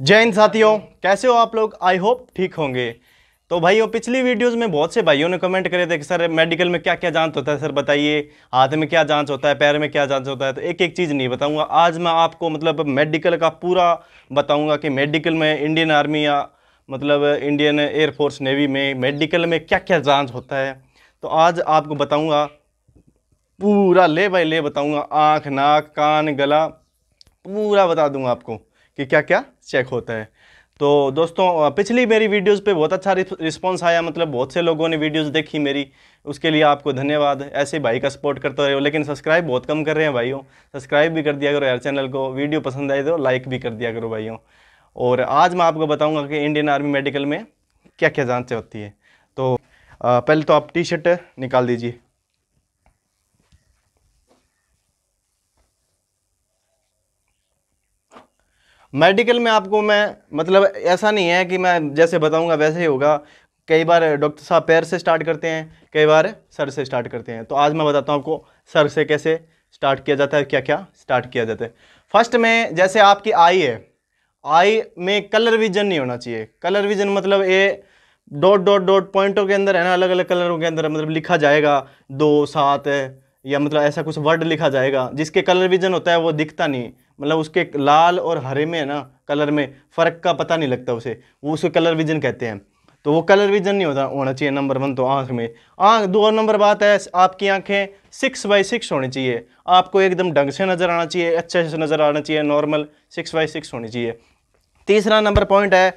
जय हिंद साथियों कैसे हो आप लोग आई होप ठीक होंगे तो भाइयों पिछली वीडियोस में बहुत से भाइयों ने कमेंट करे थे कि सर मेडिकल में क्या क्या जांच होता है सर बताइए हाथ में क्या जांच होता है पैर में क्या जांच होता है तो एक एक चीज़ नहीं बताऊंगा आज मैं आपको मतलब मेडिकल का पूरा बताऊंगा कि मेडिकल में इंडियन आर्मी या मतलब इंडियन एयरफोर्स नेवी में मेडिकल में क्या क्या जाँच होता है तो आज आपको बताऊँगा पूरा ले बाई ले बताऊँगा आँख नाक कान गला पूरा बता दूँगा आपको कि क्या क्या चेक होता है तो दोस्तों पिछली मेरी वीडियोस पे बहुत अच्छा रिस्पांस आया मतलब बहुत से लोगों ने वीडियोस देखी मेरी उसके लिए आपको धन्यवाद ऐसे भाई का सपोर्ट करते रहे हो लेकिन सब्सक्राइब बहुत कम कर रहे हैं भाइयों सब्सक्राइब भी कर दिया करो यार चैनल को वीडियो पसंद आए तो लाइक भी कर दिया करो भाइयों और आज मैं आपको बताऊँगा कि इंडियन आर्मी मेडिकल में क्या क्या जाँचें होती है तो पहले तो आप टी शर्ट निकाल दीजिए मेडिकल में आपको मैं मतलब ऐसा नहीं है कि मैं जैसे बताऊंगा वैसे ही होगा कई बार डॉक्टर साहब पैर से स्टार्ट करते हैं कई बार सर से स्टार्ट करते हैं तो आज मैं बताता हूँ आपको सर से कैसे स्टार्ट किया जाता है क्या क्या स्टार्ट किया जाता है फर्स्ट में जैसे आपकी आई है आई में कलर विजन नहीं होना चाहिए कलर विजन मतलब ये डॉट डॉट डॉट पॉइंटों के अंदर है ना अलग अलग कलरों के अंदर मतलब लिखा जाएगा दो सात या मतलब ऐसा कुछ वर्ड लिखा जाएगा जिसके कलर विजन होता है वो दिखता नहीं मतलब उसके लाल और हरे में है ना कलर में फ़र्क का पता नहीं लगता उसे वो उसको कलर विजन कहते हैं तो वो कलर विजन नहीं होता होना चाहिए नंबर वन तो आँख में आँख दो नंबर बात है आपकी आँखें सिक्स बाई सिक्स होनी चाहिए आपको एकदम ढंग से नज़र आना चाहिए अच्छे से नज़र आना चाहिए नॉर्मल सिक्स बाई सिक्स होनी चाहिए तीसरा नंबर पॉइंट है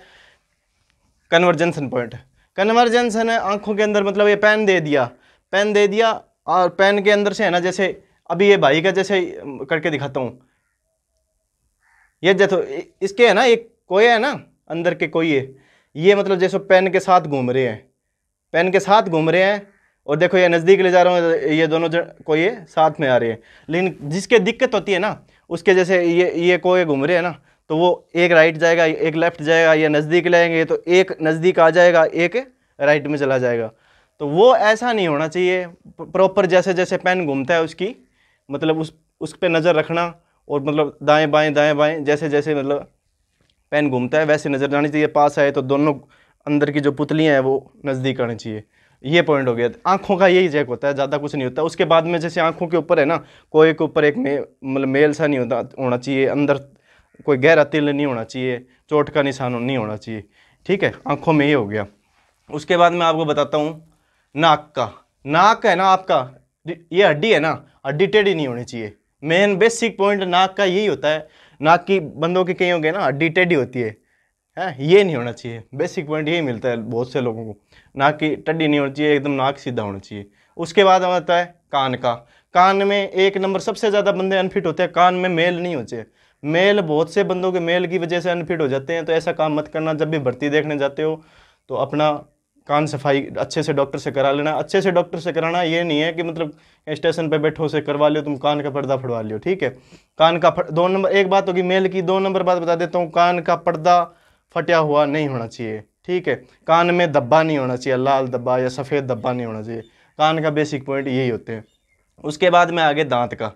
कन्वर्जेंसन पॉइंट कन्वर्जेंसन है आँखों के अंदर मतलब ये पेन दे दिया पेन दे दिया और पेन के अंदर से है ना जैसे अभी ये भाई का जैसे करके दिखाता हूँ ये जैसो इसके है ना एक कोए है ना अंदर के है ये मतलब जैसे पेन के साथ घूम रहे हैं पेन के साथ घूम रहे हैं और देखो ये नज़दीक ले जा रहा हूँ ये दोनों कोए साथ में आ रहे हैं लेकिन जिसके दिक्कत होती है ना उसके जैसे ये ये कोए घूम रहे हैं ना तो वो एक राइट जाएगा एक लेफ़्ट जाएगा या नज़दीक लेंगे तो एक नज़दीक आ जाएगा एक राइट में चला जाएगा तो वो ऐसा नहीं होना चाहिए प्रॉपर जैसे जैसे पेन घूमता है उसकी मतलब उस उस पर नज़र रखना और मतलब दाएं बाएं दाएं बाएं जैसे जैसे मतलब पेन घूमता है वैसे नज़र जानी चाहिए पास आए तो दोनों अंदर की जो पुतलियाँ हैं वो नज़दीक आनी चाहिए ये पॉइंट हो गया आँखों का यही चेक होता है ज़्यादा कुछ नहीं होता उसके बाद में जैसे आँखों के ऊपर है ना कोई के ऊपर एक मे, मतलब मेल सा नहीं होता होना चाहिए अंदर कोई गहरा तिल नहीं होना चाहिए चोट का निशान नहीं होना चाहिए ठीक है आँखों में ये हो गया उसके बाद मैं आपको बताता हूँ नाक का नाक है ना आपका ये हड्डी है ना हड्डी टेढ़ी नहीं होनी चाहिए मेन बेसिक पॉइंट नाक का यही होता है नाक की बंदों के कहीं होंगे ना हड्डी टेडी होती है हैं ये नहीं होना चाहिए बेसिक पॉइंट यही मिलता है बहुत से लोगों को नाक की टड्डी नहीं होनी चाहिए एकदम नाक सीधा होना चाहिए उसके बाद हम आता है कान का कान में एक नंबर सबसे ज़्यादा बंदे अनफिट होते हैं कान में मेल नहीं होते मेल बहुत से बंदों के मेल की वजह से अनफिट हो जाते हैं तो ऐसा काम मत करना जब भी भर्ती देखने जाते हो तो अपना कान सफाई अच्छे से डॉक्टर से करा लेना अच्छे से डॉक्टर से कराना ये नहीं है कि मतलब स्टेशन पे बैठो से करवा लियो तुम कान का पर्दा फड़वा लियो ठीक है कान का फट दो नंबर एक बात होगी मेल की दो नंबर बात बता देता हूँ कान का पर्दा फटिया हुआ नहीं होना चाहिए ठीक है कान में धब्बा नहीं होना चाहिए लाल धब्बा या सफ़ेद धब्बा नहीं होना चाहिए कान का बेसिक पॉइंट यही होते हैं उसके बाद में आगे दांत का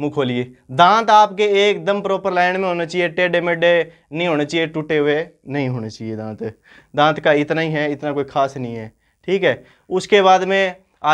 मुँह खोलिए दांत आपके एकदम प्रॉपर लाइन में होने चाहिए टेढ़े मेढ़े नहीं होने चाहिए टूटे हुए नहीं होने चाहिए दांत दांत का इतना ही है इतना कोई खास नहीं है ठीक है उसके बाद में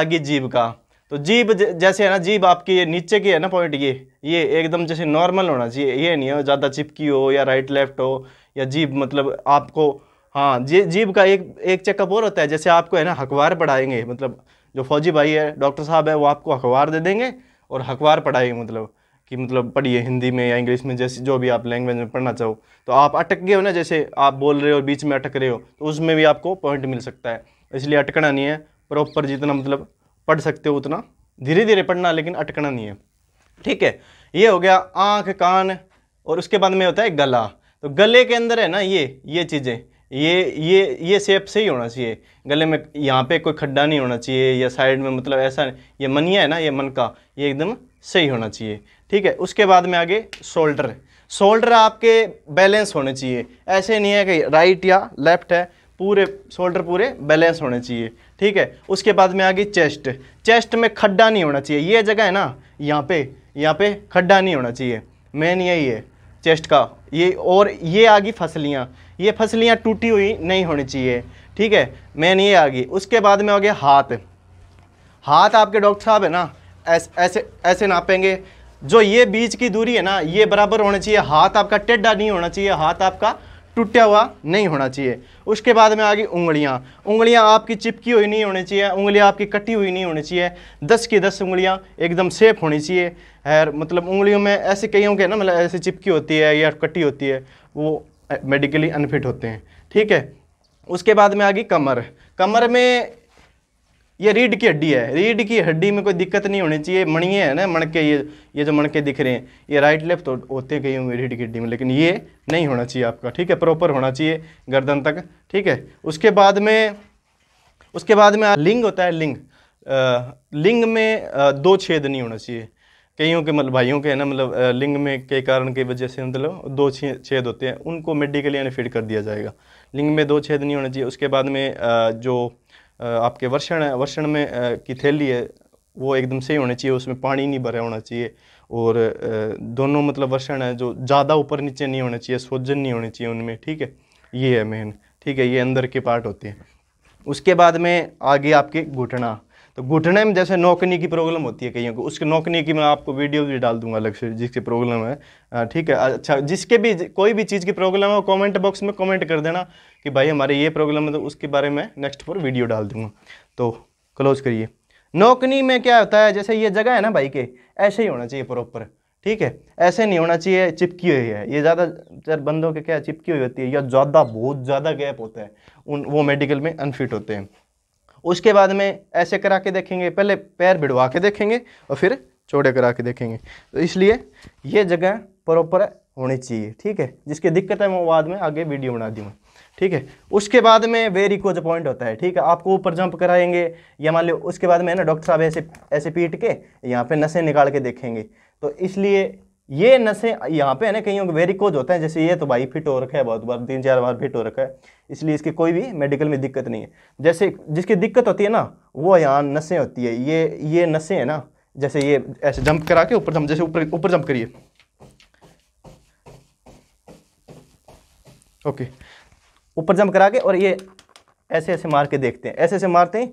आगे जीभ का तो जीभ जैसे है ना जीभ आपकी ये नीचे की है ना पॉइंट ये ये एकदम जैसे नॉर्मल होना चाहिए ये नहीं हो ज़्यादा चिपकी हो या राइट लेफ्ट हो या जीभ मतलब आपको हाँ जी जीभ का एक एक चेकअप और होता है जैसे आपको है ना अखबार पढ़ाएंगे मतलब जो फौजी भाई है डॉक्टर साहब है वो आपको अखबार दे देंगे और अखबार पढ़ाई मतलब कि मतलब पढ़िए हिंदी में या इंग्लिश में जैसे जो भी आप लैंग्वेज में पढ़ना चाहो तो आप अटक गए हो ना जैसे आप बोल रहे हो बीच में अटक रहे हो तो उसमें भी आपको पॉइंट मिल सकता है इसलिए अटकना नहीं है प्रॉपर जितना मतलब पढ़ सकते हो उतना धीरे धीरे पढ़ना लेकिन अटकना नहीं है ठीक है ये हो गया आँख कान और उसके बाद में होता है गला तो गले के अंदर है ना ये ये चीज़ें ये ये ये सेप से ही होना चाहिए गले में यहाँ पे कोई खड्डा नहीं होना चाहिए या साइड में मतलब ऐसा ये मनिया है ना ये मन का ये एकदम सही होना चाहिए ठीक है उसके बाद में आगे शोल्डर शोल्डर आपके बैलेंस होने चाहिए ऐसे नहीं है कि राइट या लेफ्ट है पूरे शोल्डर पूरे बैलेंस होने चाहिए ठीक है उसके बाद में आ गई चेस्ट चेस्ट में खड्डा नहीं होना चाहिए ये जगह है ना यहाँ पे यहाँ पे खड्डा नहीं होना चाहिए मेन यही है चेस्ट का ये और ये आ गई फसलियाँ ये फसलियाँ टूटी हुई नहीं होनी चाहिए ठीक है मैन ये आ गई उसके बाद में हो गया हाथ हाथ आपके डॉक्टर साहब है ना ऐसे ऐसे ऐसे नापेंगे जो ये बीज की दूरी है ना ये बराबर होना चाहिए हाथ आपका टेढ़ा नहीं होना चाहिए हाथ आपका टूटा हुआ नहीं होना चाहिए उसके बाद में आ गई उंगलियाँ उंगलियाँ आपकी चिपकी हुई नहीं होनी चाहिए उंगलियाँ आपकी कटी हुई नहीं होनी चाहिए दस की दस उंगलियाँ एकदम सेफ होनी चाहिए है मतलब उंगलियों में ऐसे कई होंगे ना मतलब ऐसे चिपकी होती है या कटी होती है वो मेडिकली अनफिट होते हैं ठीक है उसके बाद में आ गई कमर कमर में ये रीढ़ की हड्डी है रीढ़ की हड्डी में कोई दिक्कत नहीं होनी चाहिए मणिए है ना मणके ये ये जो मणके दिख रहे हैं ये राइट लेफ्ट तो होते गए होंगे रीढ़ की हड्डी में लेकिन ये नहीं होना चाहिए आपका ठीक है प्रॉपर होना चाहिए गर्दन तक ठीक है उसके बाद में उसके बाद में लिंग होता है लिंग आ, लिंग में आ, दो छेद नहीं होना चाहिए कईयों के मतलब भाइयों के है ना मतलब लिंग में के कारण की वजह से मतलब दो छेद होते हैं उनको मेडिकली यानी फिट कर दिया जाएगा लिंग में दो छेद नहीं होने चाहिए उसके बाद में जो आपके वर्षण है वर्षण में की थैली है वो एकदम सही होने चाहिए उसमें पानी नहीं भरा होना चाहिए और दोनों मतलब वर्षण है जो ज़्यादा ऊपर नीचे नहीं होने चाहिए सोजन नहीं होने चाहिए उनमें ठीक है ये है मेन ठीक है ये अंदर के पार्ट होते हैं उसके बाद में आगे आपके घुटना तो घुटने में जैसे नौकनी की प्रॉब्लम होती है कईयों को उसके नौकनी की मैं आपको वीडियो भी डाल दूंगा अलग से जिसकी प्रॉब्लम है ठीक है अच्छा जिसके भी कोई भी चीज़ की प्रॉब्लम है वो कॉमेंट बॉक्स में कॉमेंट कर देना कि भाई हमारे ये प्रॉब्लम है तो उसके बारे में नेक्स्ट पर वीडियो डाल दूंगा तो क्लोज करिए नौकनी में क्या होता है जैसे ये जगह है ना भाई के ऐसे ही होना चाहिए प्रॉपर ठीक है ऐसे नहीं होना चाहिए चिपकी हुई है ये ज़्यादा चार बंदों के क्या चिपकी हुई होती है या ज़्यादा बहुत ज़्यादा गैप होता है उन वो मेडिकल में अनफिट होते हैं उसके बाद में ऐसे करा के देखेंगे पहले पैर भिड़वा के देखेंगे और फिर चौड़े करा के देखेंगे तो इसलिए ये जगह प्रॉपर होनी चाहिए ठीक है जिसकी दिक्कत है मैं बाद में आगे वीडियो बना दूँगा ठीक है उसके बाद में वेरी वेरिकोज पॉइंट होता है ठीक है आपको ऊपर जंप कराएंगे या मान लो उसके बाद में ना डॉक्टर साहब ऐसे ऐसे पीट के यहाँ पे नशे निकाल के देखेंगे तो इसलिए ये नशे यहाँ पे है ना कहीं वेरी कोज होते हैं जैसे ये तो भाई फिट हो रखा है बहुत बार तीन चार बार फिट हो रखा है इसलिए इसकी कोई भी मेडिकल में दिक्कत नहीं है जैसे जिसकी दिक्कत होती है ना वो यहाँ नशे होती है ये ये नशे है ना जैसे ये ऐसे जंप करा के ऊपर जंप जैसे ऊपर ऊपर जंप करिए ओके ऊपर जंप करा के और ये ऐसे ऐसे मार के देखते हैं ऐसे ऐसे मारते हैं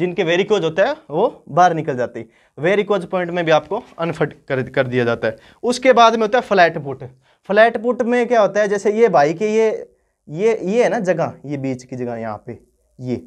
जिनके वेरिकोज होता है वो बाहर निकल जाती है वेरिकोज पॉइंट में भी आपको अनफट कर कर दिया जाता है उसके बाद में होता है फ्लैट पुट फ्लैट पुट में क्या होता है जैसे ये भाई के ये ये ये है ना जगह ये बीच की जगह यहाँ पे ये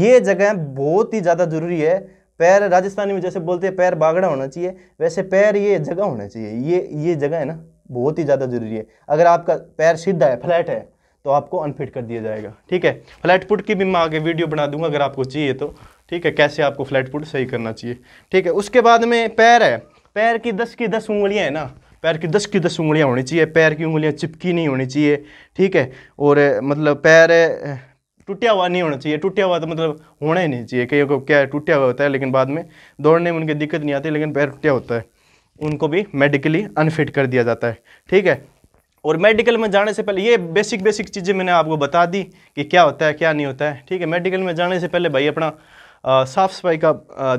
ये जगह बहुत ही ज़्यादा ज़रूरी है पैर राजस्थानी में जैसे बोलते हैं पैर बागड़ा होना चाहिए वैसे पैर ये जगह होना चाहिए ये ये जगह है ना बहुत ही ज़्यादा ज़रूरी है अगर आपका पैर सीधा है फ्लैट है तो आपको अनफिट कर दिया जाएगा ठीक है फ्लैट पुट की भी मैं आगे वीडियो बना दूंगा अगर आपको चाहिए तो ठीक है कैसे आपको फ्लैट फुट सही करना चाहिए ठीक है उसके बाद में पैर है पैर की दस की दस उंगलियाँ है ना पैर की दस की दस उंगलियाँ होनी चाहिए पैर की उंगलियाँ चिपकी नहीं होनी चाहिए ठीक है और मतलब पैर टूटा हुआ नहीं होना चाहिए टूटा हुआ तो मतलब होना ही नहीं चाहिए कहीं को क्या टूटा हुआ होता है लेकिन बाद में दौड़ने में उनकी दिक्कत नहीं आती लेकिन पैर टूटा होता है उनको भी मेडिकली अनफिट कर दिया जाता है ठीक है और मेडिकल में जाने से पहले ये बेसिक बेसिक चीज़ें मैंने आपको बता दी कि क्या होता है क्या नहीं होता है ठीक है मेडिकल में जाने से पहले भाई अपना साफ़ सफाई का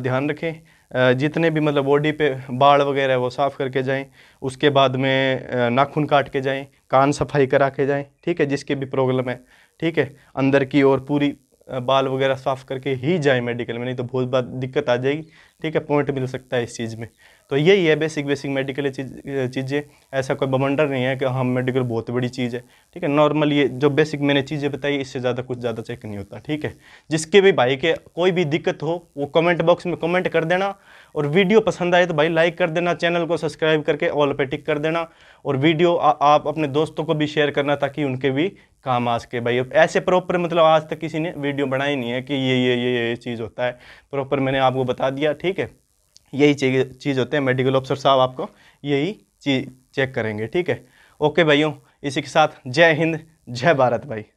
ध्यान रखें जितने भी मतलब बॉडी पे बाल वगैरह वो साफ़ करके जाएं उसके बाद में नाखून काट के जाएं कान सफाई करा के जाएं ठीक है जिसके भी प्रॉब्लम है ठीक है अंदर की और पूरी बाल वगैरह साफ़ करके ही जाए मेडिकल में नहीं तो बहुत बात दिक्कत आ जाएगी ठीक है पॉइंट मिल सकता है इस चीज़ में तो यही है बेसिक बेसिक मेडिकल चीज़ें ऐसा कोई बमंडर नहीं है कि हाँ मेडिकल बहुत बड़ी चीज़ है ठीक है नॉर्मल ये जो बेसिक मैंने चीज़ें बताई इससे ज़्यादा कुछ ज़्यादा चेक नहीं होता ठीक है जिसके भी भाई के कोई भी दिक्कत हो वो कमेंट बॉक्स में कमेंट कर देना और वीडियो पसंद आए तो भाई लाइक कर देना चैनल को सब्सक्राइब करके ऑल पे टिक कर देना और वीडियो आ, आप अपने दोस्तों को भी शेयर करना ताकि उनके भी काम आ सके भाई ऐसे प्रॉपर मतलब आज तक किसी ने वीडियो बनाई नहीं है कि ये ये ये ये, ये चीज़ होता है प्रॉपर मैंने आपको बता दिया ठीक है यही चीज़ होते हैं मेडिकल ऑफिसर साहब आपको यही चीज चेक करेंगे ठीक है ओके भाइयों इसी के साथ जय हिंद जय भारत भाई